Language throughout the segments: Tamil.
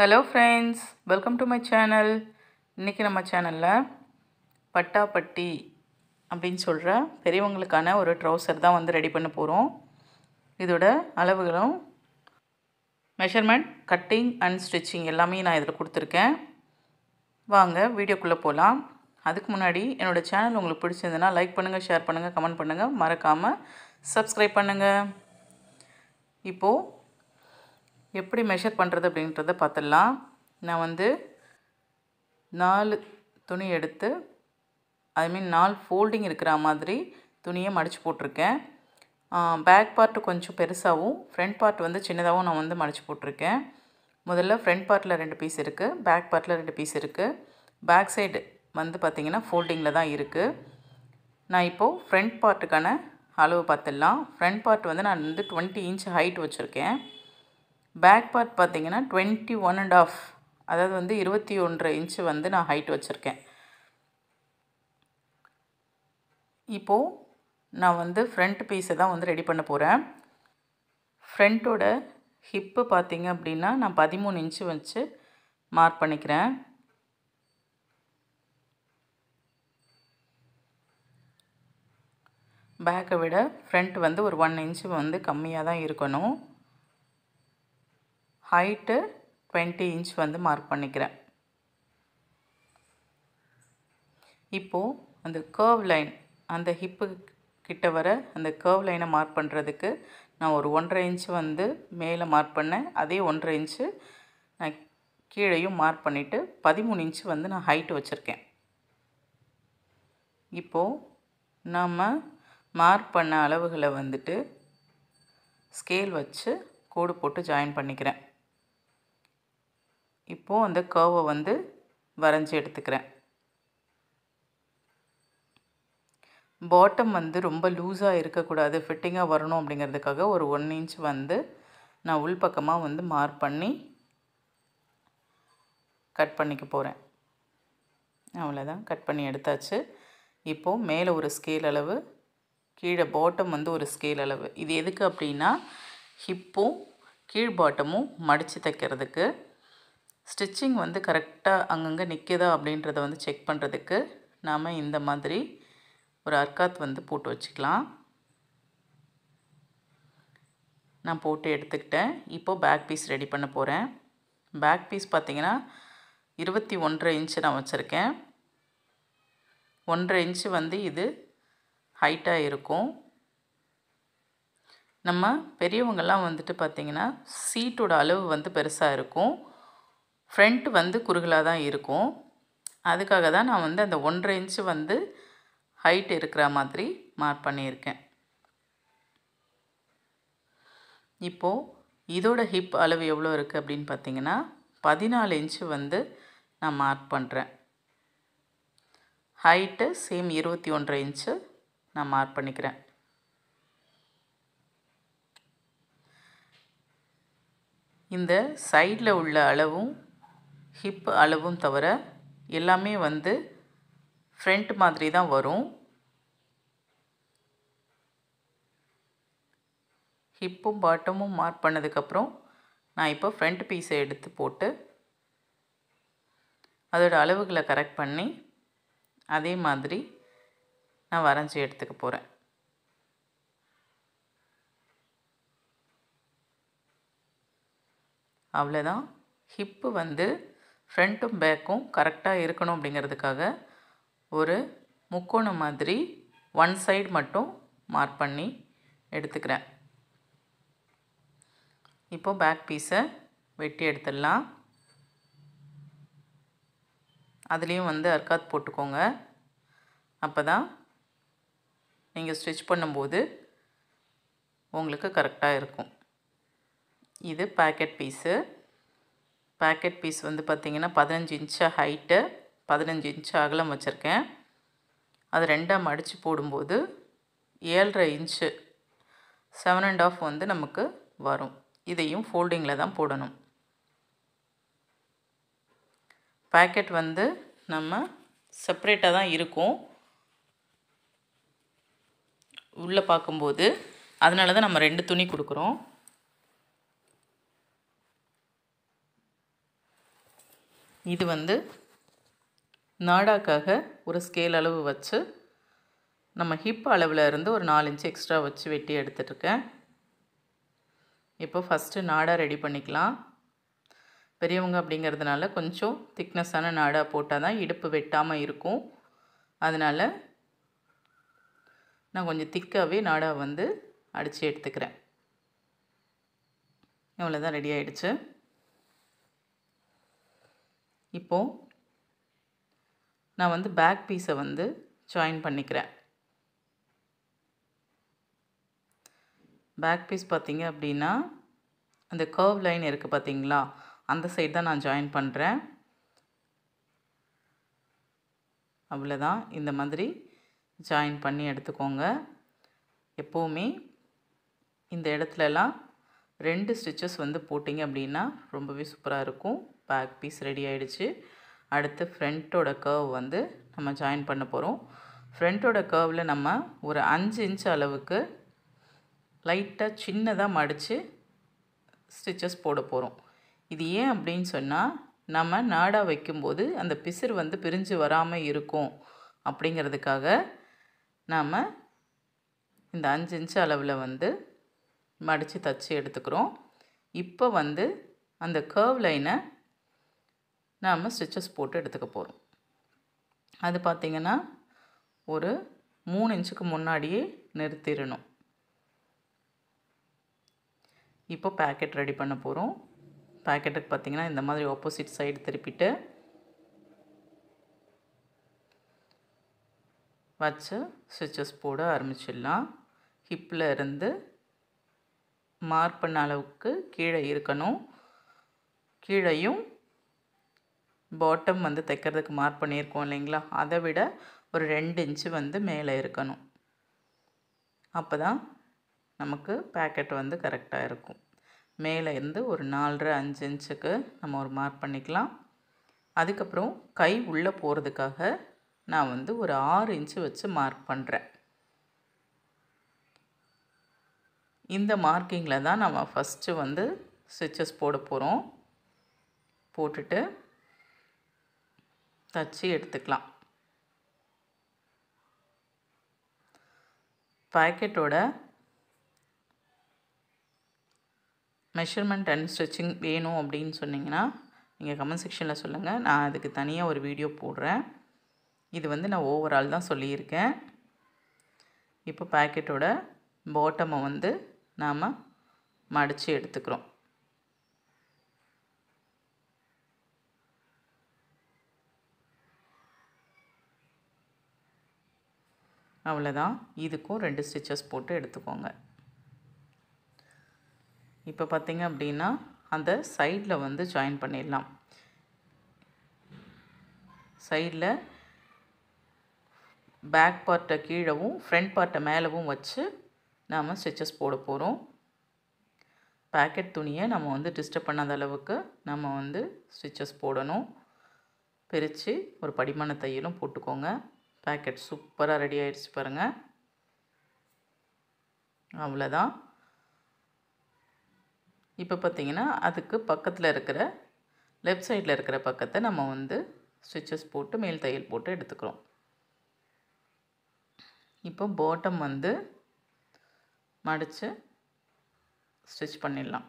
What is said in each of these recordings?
hello friends welcome to my channel இன்றைக்கி நம்ம சேனலில் பட்டா பட்டி அப்படின்னு சொல்கிற பெரியவங்களுக்கான ஒரு ட்ரௌசர் தான் வந்து ரெடி பண்ண போகிறோம் இதோட அளவுகளும் மெஷர்மெண்ட் கட்டிங் அண்ட் ஸ்டிச்சிங் எல்லாமே நான் இதில் கொடுத்துருக்கேன் வாங்க வீடியோக்குள்ளே போகலாம் அதுக்கு முன்னாடி என்னோடய சேனல் உங்களுக்கு பிடிச்சிருந்ததுன்னா லைக் பண்ணுங்கள் ஷேர் பண்ணுங்கள் கமெண்ட் பண்ணுங்கள் மறக்காமல் சப்ஸ்கிரைப் பண்ணுங்கள் இப்போது எப்படி மெஷர் பண்ணுறது அப்படின்றத பார்த்துடலாம் நான் வந்து நாலு துணி எடுத்து ஐ மீன் நாலு ஃபோல்டிங் இருக்கிற மாதிரி துணியை மடித்து போட்டிருக்கேன் பேக் பார்ட்டு கொஞ்சம் பெருசாகவும் ஃப்ரண்ட் பார்ட் வந்து சின்னதாகவும் நான் வந்து மடித்து போட்டிருக்கேன் முதல்ல ஃப்ரண்ட் பார்ட்டில் ரெண்டு பீஸ் இருக்குது பேக் பார்ட்டில் ரெண்டு பீஸ் இருக்குது பேக் சைடு வந்து பார்த்திங்கன்னா ஃபோல்டிங்கில் தான் இருக்குது நான் இப்போது ஃப்ரண்ட் பார்ட்டுக்கான அளவு பார்த்துடலாம் ஃப்ரண்ட் பார்ட் வந்து நான் வந்து டுவெண்ட்டி இன்ச் ஹைட் வச்சுருக்கேன் பேக் பார்ட் பார்த்தீங்கன்னா டுவெண்ட்டி ஒன் அண்ட் ஆஃப் அதாவது வந்து இருபத்தி ஒன்றரை இன்ச்சு வந்து நான் ஹைட் வச்சுருக்கேன் இப்போது நான் வந்து ஃப்ரண்ட் பீஸை தான் வந்து ரெடி பண்ண போகிறேன் ஃப்ரண்ட்டோட ஹிப்பு பார்த்திங்க அப்படின்னா நான் பதிமூணு இன்ச்சு வச்சு மார்க் பண்ணிக்கிறேன் பேக்கை விட ஃப்ரண்ட் வந்து ஒரு ஒன் இன்ச்சு வந்து கம்மியாக தான் இருக்கணும் ஹைட்டு டுவெண்ட்டி இன்ச் வந்து மார்க் பண்ணிக்கிறேன் இப்போது அந்த கேர்வ் லைன் அந்த ஹிப்பு கிட்ட வர அந்த கேர்வ் லைனை மார்க் பண்ணுறதுக்கு நான் ஒரு ஒன்றரை இன்ச்சு வந்து மேலே மார்க் பண்ணேன் அதே ஒன்றரை இன்ச்சு நான் கீழேயும் மார்க் பண்ணிவிட்டு பதிமூணு இன்ச்சு வந்து நான் ஹைட்டு வச்சுருக்கேன் இப்போது நம்ம மார்க் பண்ண அளவுகளை வந்துட்டு ஸ்கேல் வச்சு கோடு போட்டு ஜாயின் பண்ணிக்கிறேன் இப்போது அந்த கேர்வை வந்து வரைஞ்சி எடுத்துக்கிறேன் பாட்டம் வந்து ரொம்ப லூஸாக இருக்கக்கூடாது ஃபிட்டிங்காக வரணும் அப்படிங்கிறதுக்காக ஒரு ஒன் இன்ச் வந்து நான் உள்பக்கமாக வந்து மார்க் பண்ணி கட் பண்ணிக்க போகிறேன் அவ்வளோதான் கட் பண்ணி எடுத்தாச்சு இப்போது மேலே ஒரு ஸ்கேல் அளவு கீழே பாட்டம் வந்து ஒரு ஸ்கேல் அளவு இது எதுக்கு அப்படின்னா ஹிப்பும் கீழ் பாட்டமும் மடித்து தைக்கிறதுக்கு ஸ்டிச்சிங் வந்து கரெக்டாக அங்கங்கே நிற்கிதா அப்படின்றத வந்து செக் பண்ணுறதுக்கு நாம் இந்த மாதிரி ஒரு அர்காத் வந்து போட்டு வச்சுக்கலாம் நான் போட்டு எடுத்துக்கிட்டேன் இப்போது பேக் பீஸ் ரெடி பண்ண போகிறேன் பேக் பீஸ் பார்த்திங்கன்னா இருபத்தி ஒன்றரை இன்ச்சு நான் வச்சுருக்கேன் ஒன்றரை இன்ச்சு வந்து இது ஹைட்டாக இருக்கும் நம்ம பெரியவங்கள்லாம் வந்துட்டு பார்த்திங்கன்னா சீட்டோட அளவு வந்து பெருசாக இருக்கும் ஃப்ரண்ட் வந்து குறுகலாக தான் இருக்கும் அதுக்காக தான் நான் வந்து அந்த ஒன்றரை இன்ச்சு வந்து ஹைட் இருக்கிற மாதிரி மார்க் பண்ணியிருக்கேன் இப்போது இதோட ஹிப் அளவு எவ்வளோ இருக்குது அப்படின்னு பார்த்தீங்கன்னா பதினாலு இன்ச்சு வந்து நான் மார்க் பண்ணுறேன் ஹைட்டு சேம் இருபத்தி ஒன்றரை இன்ச்சு நான் மார்க் பண்ணிக்கிறேன் இந்த சைடில் உள்ள அளவும் ஹிப் அளவும் தவிர எல்லாமே வந்து ஃப்ரண்ட் மாதிரி தான் வரும் ஹிப்பும் பாட்டமும் மார்க் பண்ணதுக்கப்புறம் நான் இப்போ ஃப்ரண்ட் பீஸை எடுத்து போட்டு அதோட அளவுகளை கரெக்ட் பண்ணி அதே மாதிரி நான் வரைஞ்சி எடுத்துக்க போகிறேன் அவ்வளோதான் ஹிப்பு வந்து ஃப்ரண்ட்டும் பேக்கும் கரெக்டாக இருக்கணும் அப்படிங்கிறதுக்காக ஒரு முக்கோணம் மாதிரி ஒன் சைடு மட்டும் மார்க் பண்ணி எடுத்துக்கிறேன் இப்போ பேக் பீஸை வெட்டி எடுத்துடலாம் அதுலேயும் வந்து அர்க்காத் போட்டுக்கோங்க அப்போ தான் நீங்கள் ஸ்டிச் பண்ணும்போது உங்களுக்கு கரெக்டாக இருக்கும் இது பேக்கெட் பீஸு பேக்கெட் பீஸ் வந்து பார்த்திங்கன்னா பதினஞ்சு இன்ச்சு ஹைட்டு பதினஞ்சு இன்ச்சு அகலம் வச்சுருக்கேன் அது ரெண்டாக மடித்து போடும்போது ஏழரை இன்ச்சு செவன் அண்ட் ஆஃப் வந்து நமக்கு வரும் இதையும் ஃபோல்டிங்கில் தான் போடணும் பேக்கெட் வந்து நம்ம செப்ரேட்டாக தான் இருக்கும் உள்ளே பார்க்கும்போது அதனால தான் நம்ம ரெண்டு துணி கொடுக்குறோம் இது வந்து நாடாக்காக ஒரு ஸ்கேல் அளவு வச்சு நம்ம ஹிப் அளவில் இருந்து ஒரு நாலு இன்ச்சு எக்ஸ்ட்ரா வச்சு வெட்டி எடுத்துட்ருக்கேன் இப்போ ஃபஸ்ட்டு நாடாக ரெடி பண்ணிக்கலாம் பெரியவங்க அப்படிங்கிறதுனால கொஞ்சம் திக்னஸான நாடாக போட்டால் தான் இடுப்பு வெட்டாமல் இருக்கும் அதனால் நான் கொஞ்சம் திக்காகவே நாடாக வந்து அடித்து எடுத்துக்கிறேன் இவ்வளோ தான் ரெடி ஆகிடுச்சு இப்போது நான் வந்து பேக் பீஸை வந்து ஜாயின் பண்ணிக்கிறேன் பேக் பீஸ் பார்த்திங்க அப்படின்னா அந்த கர்வ் லைன் இருக்குது பார்த்திங்களா அந்த சைடு தான் நான் ஜாயின் பண்ணுறேன் அவ்வளோதான் இந்த மாதிரி ஜாயின் பண்ணி எடுத்துக்கோங்க எப்போவுமே இந்த இடத்துலலாம் ரெண்டு ஸ்டிச்சஸ் வந்து போட்டிங்க அப்படின்னா ரொம்பவே சூப்பராக இருக்கும் பேக் பீஸ் ரெடி ஆகிடுச்சு அடுத்து ஃப்ரண்ட்டோட கர்வ் வந்து நம்ம ஜாயின் பண்ண போகிறோம் ஃப்ரண்ட்டோட கர்வில் நம்ம ஒரு அஞ்சு இன்ச் அளவுக்கு லைட்டாக சின்னதாக மடித்து ஸ்டிச்சஸ் போட போகிறோம் இது ஏன் அப்படின்னு சொன்னால் நம்ம நாடாக வைக்கும்போது அந்த பிசிறு வந்து பிரிஞ்சு வராமல் இருக்கும் அப்படிங்கிறதுக்காக நாம் இந்த அஞ்சு இன்ச்சு அளவில் வந்து மடித்து தச்சு எடுத்துக்கிறோம் இப்போ வந்து அந்த கர்வ் லைனை நாம் ஸ்டிச்சஸ் போட்டு எடுத்துக்க போகிறோம் அது பார்த்திங்கன்னா ஒரு மூணு இன்ச்சுக்கு முன்னாடியே நிறுத்திடணும் இப்போ பேக்கெட் ரெடி பண்ண போகிறோம் பேக்கெட்டுக்கு பார்த்திங்கன்னா இந்த மாதிரி ஆப்போசிட் சைடு திருப்பிட்டு வச்சு ஸ்டிச்சஸ் போட ஆரம்பிச்சிடலாம் ஹிப்பில் இருந்து மார்க் பண்ண அளவுக்கு கீழே இருக்கணும் கீழையும் பாட்டம் வந்து தைக்கிறதுக்கு மார்க் பண்ணியிருக்கோம் இல்லைங்களா அதை விட ஒரு ரெண்டு இன்ச்சு வந்து மேலே இருக்கணும் அப்போ தான் நமக்கு பேக்கெட் வந்து கரெக்டாக இருக்கும் மேலே இருந்து ஒரு நாலரை அஞ்சு இன்ச்சுக்கு நம்ம ஒரு மார்க் பண்ணிக்கலாம் அதுக்கப்புறம் கை உள்ளே போகிறதுக்காக நான் வந்து ஒரு ஆறு இன்ச்சு வச்சு மார்க் பண்ணுறேன் இந்த மார்க்கிங்கில் தான் நம்ம ஃபஸ்ட்டு வந்து ஸ்டிச்சஸ் போட போகிறோம் போட்டுட்டு தச்சு எடுத்துக்கலாம் பாக்கெட்டோட மெஷர்மெண்ட் அண்ட் ஸ்டிச்சிங் வேணும் அப்படின்னு சொன்னிங்கன்னா நீங்கள் கமெண்ட் செக்ஷனில் சொல்லுங்கள் நான் அதுக்கு தனியாக ஒரு வீடியோ போடுறேன் இது வந்து நான் ஓவரால் தான் சொல்லியிருக்கேன் இப்போ பேக்கெட்டோட பாட்டமை வந்து நாம் மடித்து எடுத்துக்கிறோம் அவ்வளோதான் இதுக்கும் ரெண்டு ஸ்டிச்சஸ் போட்டு எடுத்துக்கோங்க இப்போ பார்த்திங்க அப்படின்னா அந்த சைடில் வந்து ஜாயின் பண்ணிடலாம் சைடில் பேக் பார்ட்டை கீழவும் ஃப்ரண்ட் பார்ட்டை மேலவும் வச்சு நாம் ஸ்டிச்சஸ் போட போகிறோம் பேக்கெட் துணியை நம்ம வந்து டிஸ்டர்ப் பண்ணாத அளவுக்கு நம்ம வந்து ஸ்டிச்சஸ் போடணும் பிரித்து ஒரு படிமான தையலும் போட்டுக்கோங்க பேக்கெட் சூப்பராக ரெடி ஆகிடுச்சு பாருங்கள் அவ்வளோதான் இப்போ பார்த்தீங்கன்னா அதுக்கு பக்கத்தில் இருக்கிற லெஃப்ட் சைடில் இருக்கிற பக்கத்தை நம்ம வந்து ஸ்டிச்சஸ் போட்டு மேல் தையல் போட்டு எடுத்துக்கிறோம் இப்போ பாட்டம் வந்து மடித்து ஸ்டிச் பண்ணிடலாம்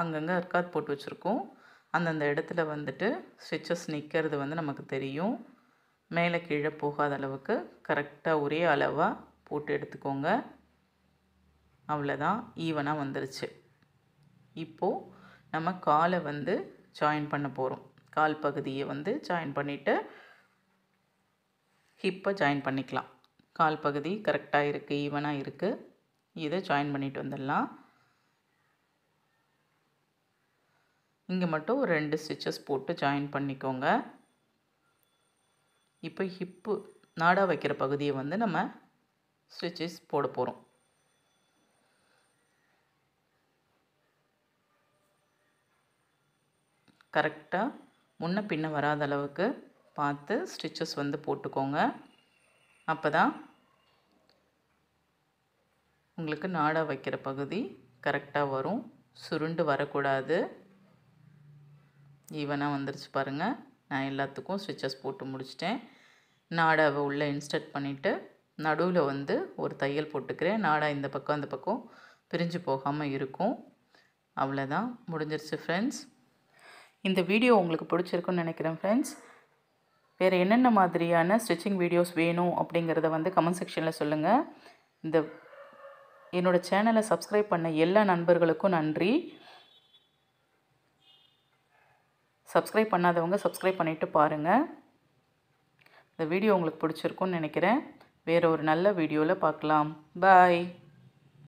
அங்கங்கே அர்காத் போட்டு வச்சுருக்கோம் அந்தந்த இடத்துல வந்துட்டு ஸ்டிச்சஸ் நிற்கிறது வந்து நமக்கு தெரியும் மேலே கீழே போகாத அளவுக்கு கரெக்டாக ஒரே அளவாக போட்டு எடுத்துக்கோங்க அவ்வளோதான் ஈவனாக வந்துருச்சு இப்போது நம்ம காலை வந்து ஜாயின் பண்ண போகிறோம் கால் பகுதியை வந்து ஜாயின் பண்ணிவிட்டு ஹிப்பை ஜாயின் பண்ணிக்கலாம் கால் பகுதி கரெக்டாக இருக்குது ஈவனாக இருக்குது இதை ஜாயின் பண்ணிட்டு வந்துடலாம் இங்கே மட்டும் ஒரு ரெண்டு ஸ்டிச்சஸ் போட்டு ஜாயின் பண்ணிக்கோங்க இப்போ ஹிப்பு நாடாக வைக்கிற பகுதியை வந்து நம்ம ஸ்டிச்சஸ் போட போகிறோம் கரெக்டாக முன்ன பின்ன வராத அளவுக்கு பார்த்து ஸ்டிச்சஸ் வந்து போட்டுக்கோங்க அப்போ தான் உங்களுக்கு நாடாக வைக்கிற பகுதி கரெக்டாக வரும் சுருண்டு வரக்கூடாது ஈவனாக வந்துருச்சு பாருங்கள் நான் எல்லாத்துக்கும் ஸ்டிச்சஸ் போட்டு முடிச்சிட்டேன் நாடாவை உள்ளே இன்ஸ்டர்ட் பண்ணிவிட்டு நடுவில் வந்து ஒரு தையல் போட்டுக்கிறேன் நாடா இந்த பக்கம் அந்த பக்கம் பிரிஞ்சு போகாமல் இருக்கும் அவ்வளோதான் முடிஞ்சிருச்சு ஃப்ரெண்ட்ஸ் இந்த வீடியோ உங்களுக்கு பிடிச்சிருக்குன்னு நினைக்கிறேன் ஃப்ரெண்ட்ஸ் வேறு என்னென்ன மாதிரியான ஸ்டிச்சிங் வீடியோஸ் வேணும் அப்படிங்கிறத வந்து கமெண்ட் செக்ஷனில் சொல்லுங்கள் இந்த என்னோடய சேனலை சப்ஸ்கிரைப் பண்ண எல்லா நண்பர்களுக்கும் நன்றி சப்ஸ்கிரைப் பண்ணாதவங்க சப்ஸ்கிரைப் பண்ணிவிட்டு பாருங்கள் இந்த வீடியோ உங்களுக்கு பிடிச்சிருக்குன்னு நினைக்கிறேன் வேறு ஒரு நல்ல வீடியோவில் பார்க்கலாம் பாய்